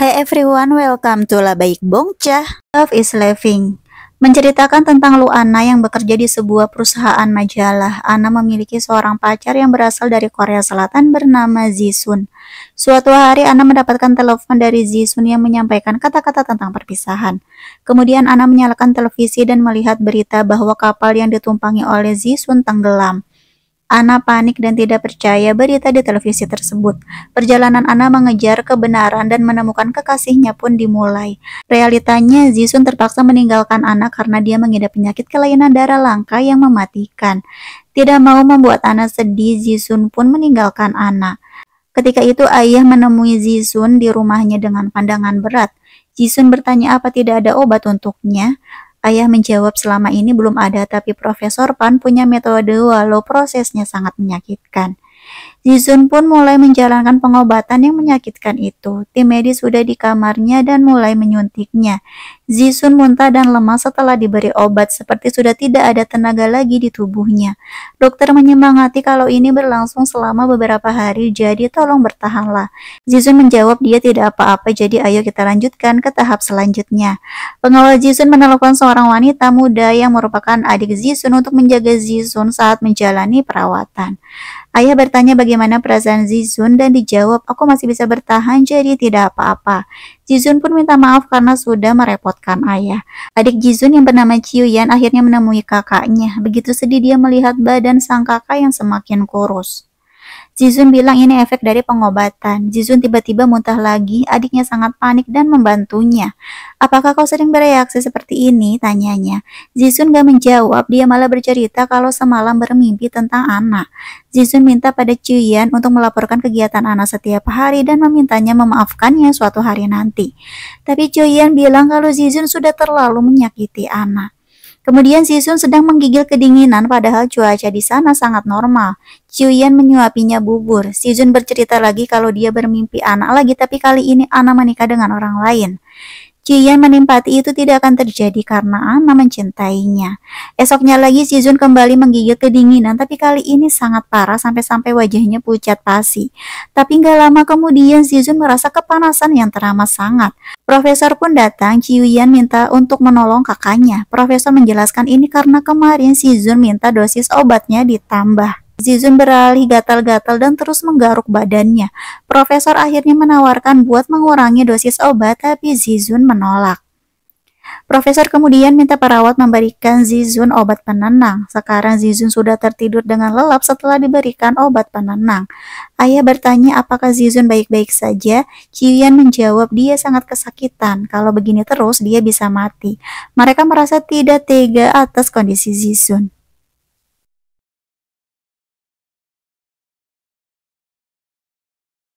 Hi everyone, welcome to La Baik Bongca. Love is Living. Menceritakan tentang Luana yang bekerja di sebuah perusahaan majalah. Ana memiliki seorang pacar yang berasal dari Korea Selatan bernama Jisun. Suatu hari Ana mendapatkan telepon dari Jisun yang menyampaikan kata-kata tentang perpisahan. Kemudian Ana menyalakan televisi dan melihat berita bahwa kapal yang ditumpangi oleh Jisun tenggelam. Ana panik dan tidak percaya berita di televisi tersebut. Perjalanan Ana mengejar kebenaran dan menemukan kekasihnya pun dimulai. Realitanya, Zisun terpaksa meninggalkan Ana karena dia mengidap penyakit kelainan darah langka yang mematikan. Tidak mau membuat Ana sedih, Zisun pun meninggalkan Ana. Ketika itu ayah menemui Zisun di rumahnya dengan pandangan berat. Jisun bertanya apa tidak ada obat untuknya. Ayah menjawab selama ini belum ada tapi Profesor Pan punya metode walau prosesnya sangat menyakitkan. Jisun pun mulai menjalankan pengobatan yang menyakitkan itu. Tim medis sudah di kamarnya dan mulai menyuntiknya. Jisun muntah dan lemah setelah diberi obat seperti sudah tidak ada tenaga lagi di tubuhnya. Dokter menyemangati kalau ini berlangsung selama beberapa hari jadi tolong bertahanlah. Jisun menjawab dia tidak apa-apa jadi ayo kita lanjutkan ke tahap selanjutnya. Pengawal Jisun menelpon seorang wanita muda yang merupakan adik Jisun untuk menjaga Jisun saat menjalani perawatan. Ayah bertanya bagi bagaimana perasaan Zizun dan dijawab aku masih bisa bertahan jadi tidak apa-apa. Jizun pun minta maaf karena sudah merepotkan ayah. Adik Jizun yang bernama Ciuyan akhirnya menemui kakaknya. Begitu sedih dia melihat badan sang kakak yang semakin kurus. Jizun bilang ini efek dari pengobatan. Jizun tiba-tiba muntah lagi, adiknya sangat panik dan membantunya. Apakah kau sering bereaksi seperti ini? Tanyanya. Jizun gak menjawab, dia malah bercerita kalau semalam bermimpi tentang anak. Jizun minta pada Ciyan untuk melaporkan kegiatan anak setiap hari dan memintanya memaafkannya suatu hari nanti. Tapi Ciyan bilang kalau Jizun sudah terlalu menyakiti anak. Kemudian Jisun sedang menggigil kedinginan padahal cuaca di sana sangat normal. Qiuyan menyuapinya bubur. Si Jun bercerita lagi kalau dia bermimpi anak lagi tapi kali ini anak menikah dengan orang lain. Qian menimpati itu tidak akan terjadi karena Ana mencintainya. Esoknya lagi si Jun kembali menggigit kedinginan tapi kali ini sangat parah sampai-sampai wajahnya pucat pasi. Tapi gak lama kemudian si Jun merasa kepanasan yang teramat sangat. Profesor pun datang, Qian minta untuk menolong kakaknya. Profesor menjelaskan ini karena kemarin si Jun minta dosis obatnya ditambah. Zizun beralih gatal-gatal dan terus menggaruk badannya. Profesor akhirnya menawarkan buat mengurangi dosis obat, tapi Zizun menolak. Profesor kemudian minta perawat memberikan Zizun obat penenang. Sekarang Zizun sudah tertidur dengan lelap setelah diberikan obat penenang. Ayah bertanya apakah Zizun baik-baik saja. Ciyan menjawab dia sangat kesakitan. Kalau begini terus dia bisa mati. Mereka merasa tidak tega atas kondisi Zizun.